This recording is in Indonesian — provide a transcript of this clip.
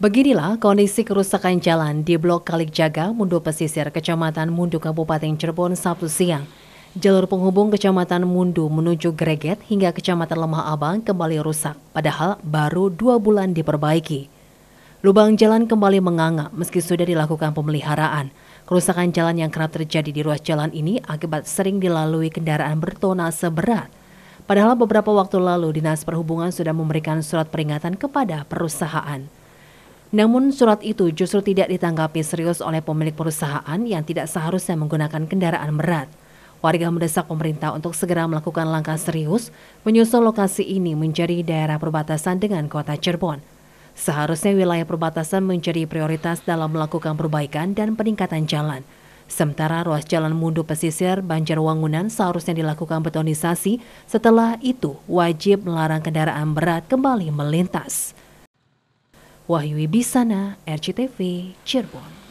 Beginilah kondisi kerusakan jalan di Blok Kalik Jaga, Mundu Pesisir, Kecamatan Mundu, Kabupaten Cirebon, Sabtu siang. Jalur penghubung Kecamatan Mundu menuju Greget hingga Kecamatan Lemah Abang kembali rusak, padahal baru dua bulan diperbaiki. Lubang jalan kembali menganga meski sudah dilakukan pemeliharaan. Kerusakan jalan yang kerap terjadi di ruas jalan ini akibat sering dilalui kendaraan bertona seberat. Padahal beberapa waktu lalu Dinas Perhubungan sudah memberikan surat peringatan kepada perusahaan. Namun surat itu justru tidak ditanggapi serius oleh pemilik perusahaan yang tidak seharusnya menggunakan kendaraan berat. Warga mendesak pemerintah untuk segera melakukan langkah serius menyusul lokasi ini menjadi daerah perbatasan dengan kota Cirebon. Seharusnya wilayah perbatasan menjadi prioritas dalam melakukan perbaikan dan peningkatan jalan. Sementara ruas jalan mundu pesisir Banjarwangunan seharusnya dilakukan betonisasi, setelah itu wajib melarang kendaraan berat kembali melintas. Wahyu Ibisana, RCTV, Cirebon.